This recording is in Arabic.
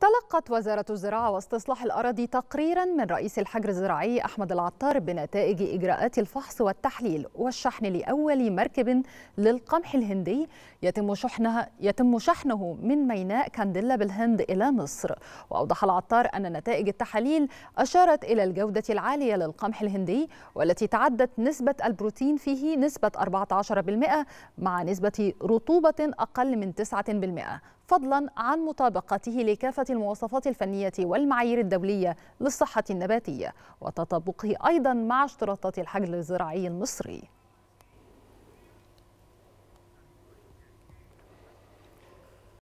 تلقت وزارة الزراعة واستصلاح الأراضي تقريرا من رئيس الحجر الزراعي أحمد العطار بنتائج إجراءات الفحص والتحليل والشحن لأول مركب للقمح الهندي يتم شحنها يتم شحنه من ميناء كانديلا بالهند إلى مصر وأوضح العطار أن نتائج التحاليل أشارت إلى الجودة العالية للقمح الهندي والتي تعدت نسبة البروتين فيه نسبة 14% مع نسبة رطوبة أقل من 9% فضلا عن مطابقته لكافة المواصفات الفنية والمعايير الدولية للصحة النباتية وتطابقه أيضا مع اشتراطات الحجر الزراعي المصري